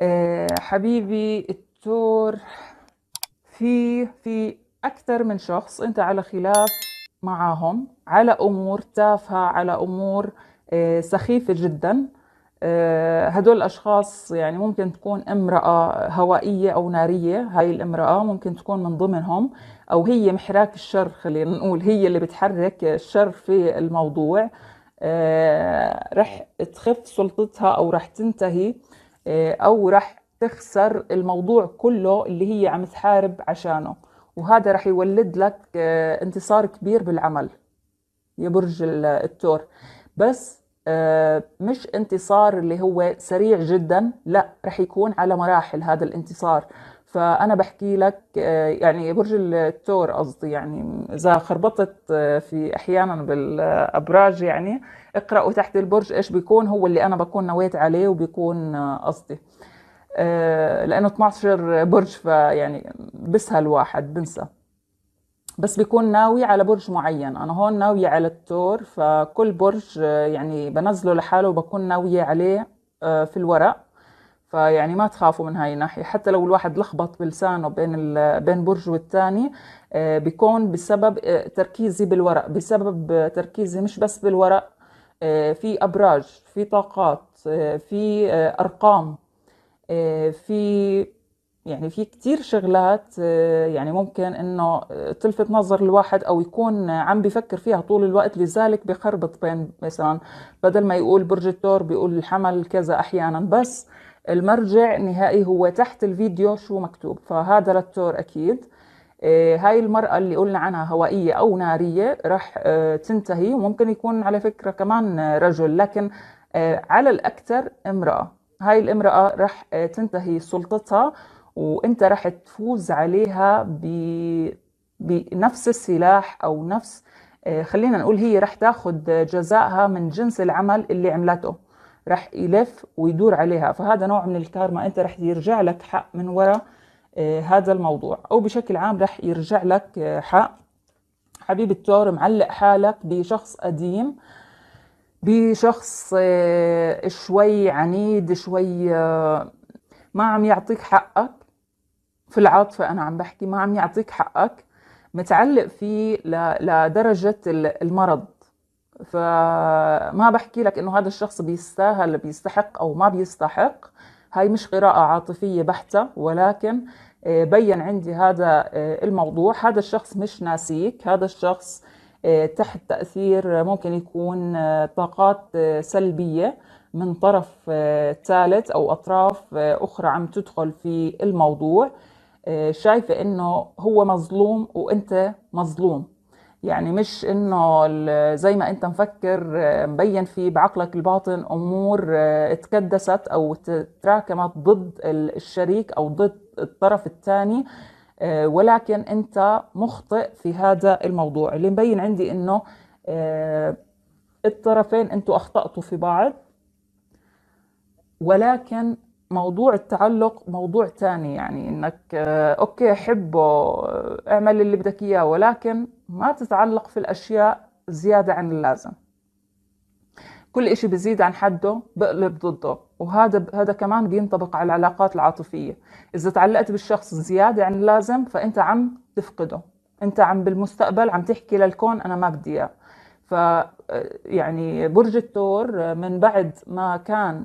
آه، حبيبي التور في في أكثر من شخص أنت على خلاف معاهم على أمور تافهة على أمور آه، سخيفة جدا آه، هدول الأشخاص يعني ممكن تكون امرأة هوائية أو نارية هاي الامرأة ممكن تكون من ضمنهم أو هي محراك الشر خلينا نقول هي اللي بتحرك الشر في الموضوع رح تخف سلطتها أو رح تنتهي آه، او رح تخسر الموضوع كله اللي هي عم تحارب عشانه وهذا رح يولد لك آه، انتصار كبير بالعمل يا برج الثور بس آه، مش انتصار اللي هو سريع جدا لا رح يكون على مراحل هذا الانتصار فانا بحكي لك آه، يعني برج الثور قصدي يعني اذا خربطت آه، في احيانا بالابراج يعني اقراوا تحت البرج ايش بيكون هو اللي انا بكون نويت عليه وبيكون آه، قصدي لانه 12 برج فيعني بسهل واحد بنسى بس بيكون ناوي على برج معين انا هون ناوية على الثور فكل برج يعني بنزله لحاله وبكون ناوية عليه في الورق فيعني ما تخافوا من هاي الناحية حتى لو الواحد لخبط بلسانه بين بين برج والثاني آه، بيكون بسبب آه، تركيزي بالورق بسبب تركيزي مش بس بالورق آه، في أبراج في طاقات في أرقام في يعني في كتير شغلات يعني ممكن انه تلفت نظر الواحد او يكون عم بفكر فيها طول الوقت لذلك بخربط بين مثلا بدل ما يقول برج الثور بيقول الحمل كذا احيانا بس المرجع النهائي هو تحت الفيديو شو مكتوب فهذا للتور أكيد إيه، هاي المرأة اللي قلنا عنها هوائية أو نارية رح آه، تنتهي وممكن يكون على فكرة كمان رجل لكن آه، على الأكثر امرأة هاي الامرأة رح آه، تنتهي سلطتها وانت رح تفوز عليها ب... بنفس السلاح أو نفس خلينا نقول هي رح تاخد جزائها من جنس العمل اللي عملته راح يلف ويدور عليها فهذا نوع من الكارما انت راح يرجع لك حق من وراء آه، هذا الموضوع او بشكل عام راح يرجع لك آه، حق حبيب التور معلق حالك بشخص قديم بشخص آه، شوي عنيد شوي ما عم يعطيك حقك في العاطفة أنا عم بحكي ما عم يعطيك حقك متعلق فيه لدرجة المرض فما بحكي لك انه هذا الشخص بيستاهل بيستحق او ما بيستحق هاي مش قراءة عاطفية بحتة ولكن آه، بين عندي هذا آه، الموضوع هذا الشخص مش ناسيك هذا الشخص آه، تحت تأثير ممكن يكون طاقات سلبية من طرف ثالث أو أطراف أخرى عم تدخل في الموضوع شايفة إنه هو مظلوم وأنت مظلوم يعني مش انه زي ما انت مفكر مبين في بعقلك الباطن امور آه، اتكدست او تراكمت ضد الشريك او ضد الطرف الثاني آه، ولكن انت مخطئ في هذا الموضوع اللي مبين عندي انه آه، الطرفين انتوا اخطاتوا في بعض ولكن موضوع التعلق موضوع تاني يعني انك آه، اوكي حبه آه، اعمل اللي بدك اياه ولكن ما تتعلق في الاشياء زيادة عن اللازم كل اشي بزيد عن حده بقلب ضده وهذا هذا كمان بينطبق على العلاقات العاطفية اذا تعلقت بالشخص زيادة عن اللازم فانت عم تفقده انت عم بالمستقبل عم تحكي للكون انا ما بدي اياه ف آه، يعني برج الثور من بعد ما كان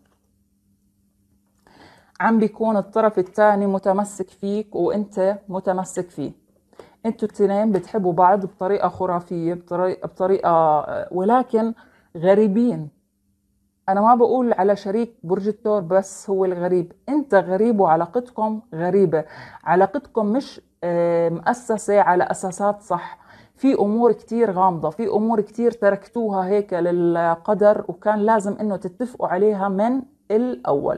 عم بيكون الطرف الثاني متمسك فيك وانت متمسك فيه انتوا الاثنين بتحبوا بعض بطريقة خرافية بطريقة, بطريقة ولكن غريبين انا ما بقول على شريك برج الثور بس هو الغريب انت غريب وعلاقتكم غريبة علاقتكم مش آه، مؤسسة على اساسات صح في امور كتير غامضه في امور كتير تركتوها هيك للقدر وكان لازم انه تتفقوا عليها من الاول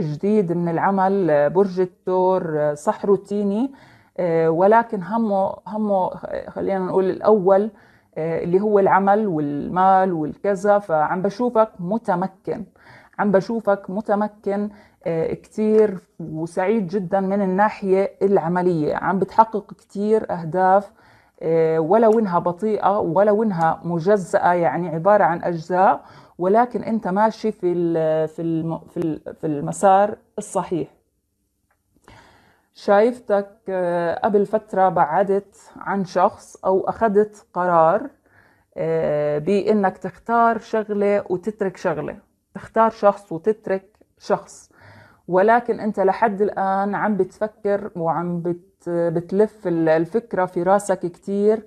جديد من العمل برج الثور صح روتيني آه، ولكن همه همه خلينا نقول الاول آه، اللي هو العمل والمال والكذا فعم بشوفك متمكن عم بشوفك متمكن آه، كثير وسعيد جدا من الناحية العملية عم بتحقق كثير أهداف ولو إنها بطيئة ولو إنها مجزأة يعني عبارة عن أجزاء ولكن انت ماشي في في في المسار الصحيح شايفتك آه، قبل فتره بعدت عن شخص او اخذت قرار آه، بانك تختار شغله وتترك شغله تختار شخص وتترك شخص ولكن انت لحد الان عم بتفكر وعم بتلف الفكره في راسك كتير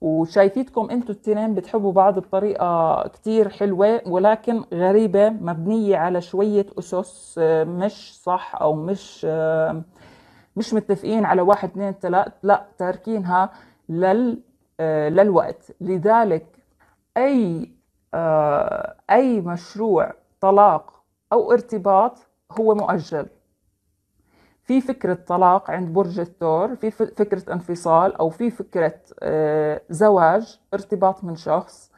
وشايفيتكم انتوا التنين بتحبوا بعض بطريقة كتير حلوة ولكن غريبة مبنية على شوية أسس آه، مش صح أو مش آه، مش متفقين على واحد اثنين ثلاث لا تاركينها لل آه، للوقت لذلك أي أي مشروع طلاق أو ارتباط هو مؤجل في فكرة طلاق عند برج الثور في فكرة انفصال أو في فكرة آه، زواج ارتباط من شخص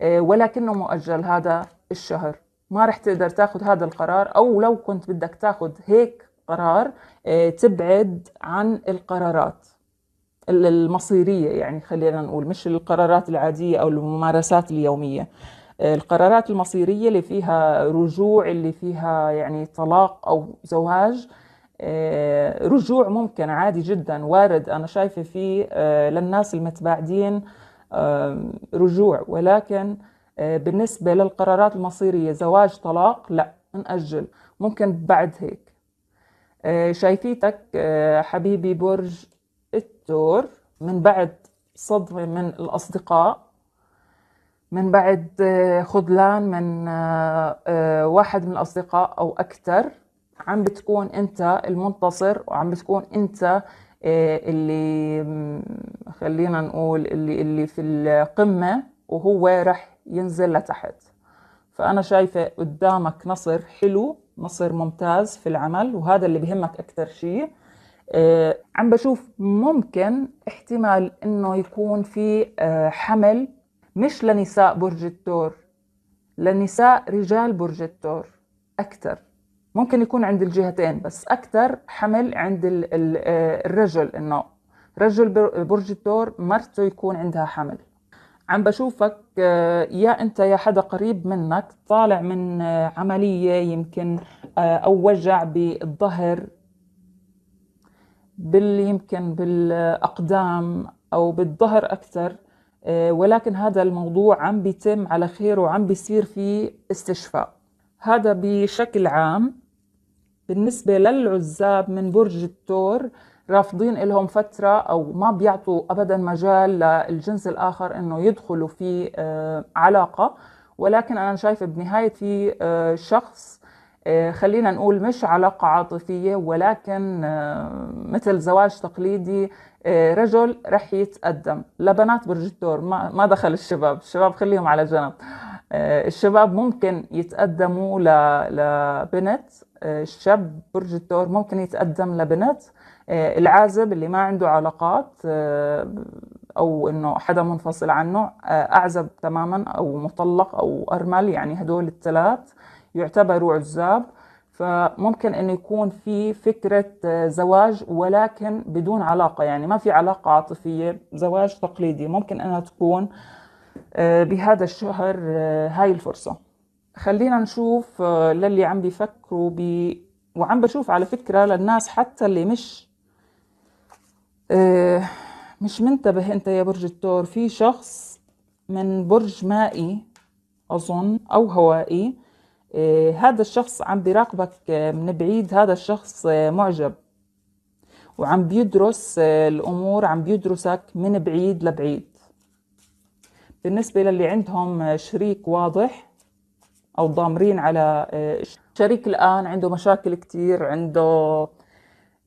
آه، ولكنه مؤجل هذا الشهر ما رح تقدر تاخد هذا القرار أو لو كنت بدك تاخد هيك قرار آه، تبعد عن القرارات المصيرية يعني خلينا نقول مش القرارات العادية أو الممارسات اليومية القرارات المصيرية اللي فيها رجوع اللي فيها يعني طلاق أو زواج آه، رجوع ممكن عادي جدا وارد انا شايفه فيه آه، للناس المتباعدين رجوع ولكن آه، بالنسبه للقرارات المصيريه زواج طلاق لا ناجل ممكن بعد هيك شايفيتك حبيبي برج الثور من بعد صدمه من الاصدقاء من بعد خذلان من واحد من الاصدقاء او اكثر عم بتكون انت المنتصر وعم بتكون انت آه، اللي خلينا نقول اللي اللي في القمه وهو رح ينزل لتحت فانا شايفه قدامك نصر حلو نصر ممتاز في العمل وهذا اللي بهمك اكثر شيء آه، عم بشوف ممكن احتمال انه يكون في آه، حمل مش لنساء برج الثور لنساء رجال برج الثور اكثر ممكن يكون عند الجهتين بس أكثر حمل عند آه، الرجل إنه رجل برج الثور مرته يكون عندها حمل عم بشوفك آه، يا أنت يا حدا قريب منك طالع من آه، عملية يمكن أو وجع بالظهر بال يمكن بالأقدام أو بالظهر أكثر ولكن هذا الموضوع عم بيتم على خير وعم بيصير فيه استشفاء هذا بشكل عام بالنسبة للعزاب من برج التور رافضين لهم فترة أو ما بيعطوا أبدا مجال للجنس الآخر أنه يدخلوا في آه، علاقة ولكن أنا شايفة بنهاية في آه، شخص آه، خلينا نقول مش علاقة عاطفية ولكن مثل زواج تقليدي رجل رح يتقدم لبنات برج الدور ما دخل الشباب الشباب خليهم على جنب الشباب ممكن يتقدموا لبنت الشاب بروجيتور ممكن يتقدم لبنت آه، العازب اللي ما عنده علاقات آه، او انه حدا منفصل عنه آه، اعزب تماما او مطلق او ارمل يعني هدول الثلاث يعتبروا عزاب فممكن انه يكون في فكره زواج ولكن بدون علاقه يعني ما في علاقه عاطفيه زواج تقليدي ممكن انها تكون بهذا الشهر هاي الفرصه خلينا نشوف آه، للي عم بيفكروا ب بي وعم بشوف على فكرة للناس حتى اللي مش آه، مش منتبه انت يا برج الثور في شخص من برج مائي اظن او هوائي آه، هذا الشخص عم بيراقبك من بعيد هذا الشخص معجب وعم بيدرس الامور عم بيدرسك من بعيد لبعيد بالنسبه للي عندهم شريك واضح او ضامرين على الشريك آه، الان عنده مشاكل كثير عنده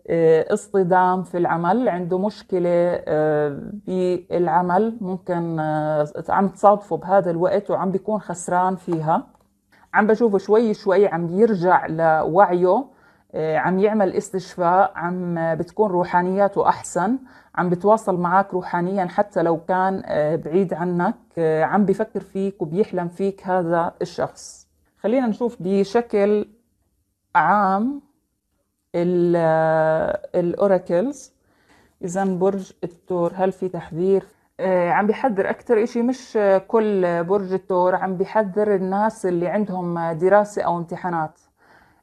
آه، اصطدام في العمل عنده مشكلة آه، بالعمل ممكن عم تصادفه بهذا الوقت وعم بيكون خسران فيها عم بشوفه شوي شوي عم يرجع لوعيه عم يعمل استشفاء عم بتكون روحانياته أحسن عم بتواصل معك روحانيا حتى لو كان بعيد عنك عم بفكر فيك وبيحلم فيك هذا الشخص خلينا نشوف بشكل عام الاوراكلز اذا برج الثور هل في تحذير آه، عم بيحذر اكثر شيء مش كل برج الثور عم بيحذر الناس اللي عندهم دراسه او امتحانات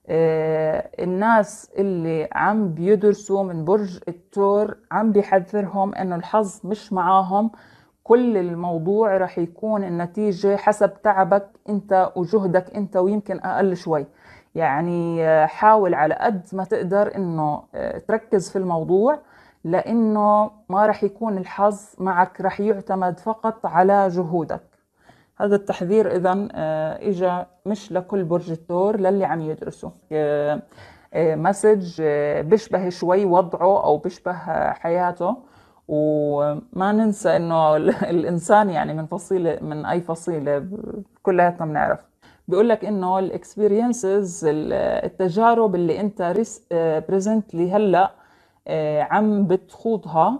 آه، الناس اللي عم بيدرسوا من برج الثور عم بيحذرهم انه الحظ مش معاهم كل الموضوع رح يكون النتيجة حسب تعبك أنت وجهدك أنت ويمكن أقل شوي يعني آه، حاول على قد ما تقدر أنه آه، تركز في الموضوع لأنه ما رح يكون الحظ معك رح يعتمد فقط على جهودك هذا التحذير إذا آه، إجا مش لكل برج الثور للي عم يدرسوا مسج بيشبه شوي وضعه أو بيشبه حياته وما ننسى انه الانسان يعني من فصيله من اي فصيله كلياتنا بنعرف بيقول لك انه الاكسبيرينسز التجارب اللي انت بريزنتلي آه، هلا آه، عم بتخوضها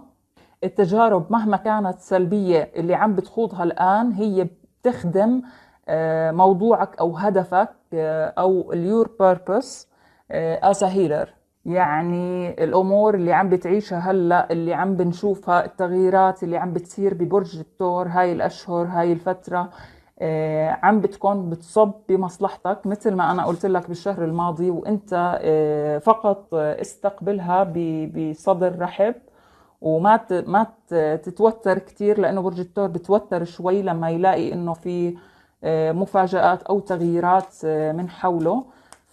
التجارب مهما كانت سلبيه اللي عم بتخوضها الان هي بتخدم آه، موضوعك او هدفك او اليور بيربس as a healer يعني الامور اللي عم بتعيشها هلا اللي عم بنشوفها التغييرات اللي عم بتصير ببرج الثور هاي الاشهر هاي الفتره آه، عم بتكون بتصب بمصلحتك مثل ما انا قلت لك بالشهر الماضي وانت آه، فقط استقبلها بصدر رحب وما ما تتوتر كثير لانه برج الثور بتوتر شوي لما يلاقي انه في آه، مفاجآت او تغييرات من حوله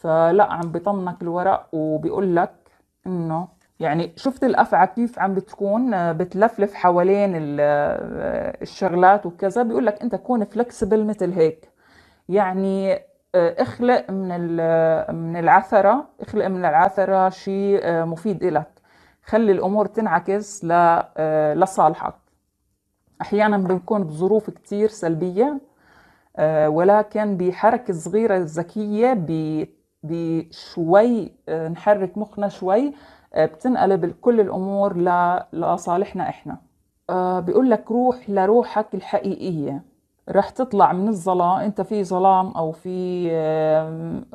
فلا عم بيطمنك الورق وبيقول لك انه يعني شفت الافعى كيف عم بتكون آه، بتلفلف حوالين آه، آه، الشغلات وكذا بيقول لك انت كون فلكسبل مثل هيك يعني اخلق من من العثره اخلق من العثره شيء مفيد لك خلي الامور تنعكس لصالحك احيانا بنكون بظروف كتير سلبيه ولكن بحركه صغيره ذكيه بشوي آه، نحرك مخنا شوي آه، بتنقلب كل الامور لصالحنا احنا آه، بيقول لك روح لروحك الحقيقيه رح تطلع من الظلام انت في ظلام او في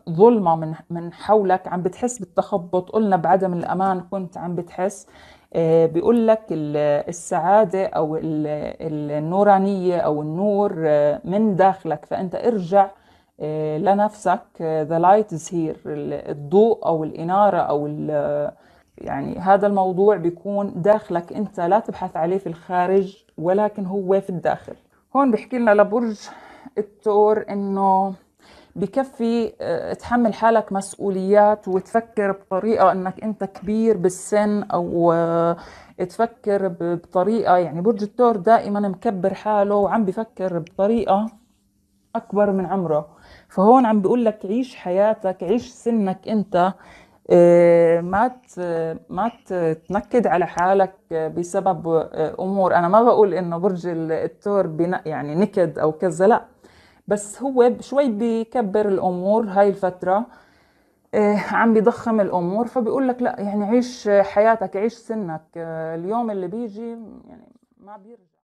ظلمه من من حولك عم بتحس بالتخبط قلنا بعدم الامان كنت عم بتحس بيقول لك السعاده او النورانيه او النور من داخلك فانت ارجع آه، لنفسك ذا لايت از هير الضوء او الاناره او يعني هذا الموضوع بيكون داخلك انت لا تبحث عليه في الخارج ولكن هو في الداخل هون بحكي لنا لبرج التور انه بكفي آه، تحمل حالك مسؤوليات وتفكر بطريقة انك انت كبير بالسن او آه، تفكر بطريقة يعني برج التور دائما مكبر حاله وعم بفكر بطريقة أكبر من عمره فهون عم بيقول لك عيش حياتك عيش سنك أنت آه، ما ما تنكد على حالك بسبب آه، امور انا ما بقول انه برج الثور يعني نكد او كذا لا بس هو شوي بيكبر الامور هاي الفتره آه، عم بيضخم الامور فبيقول لك لا يعني عيش حياتك عيش سنك اليوم اللي بيجي يعني ما بيرجع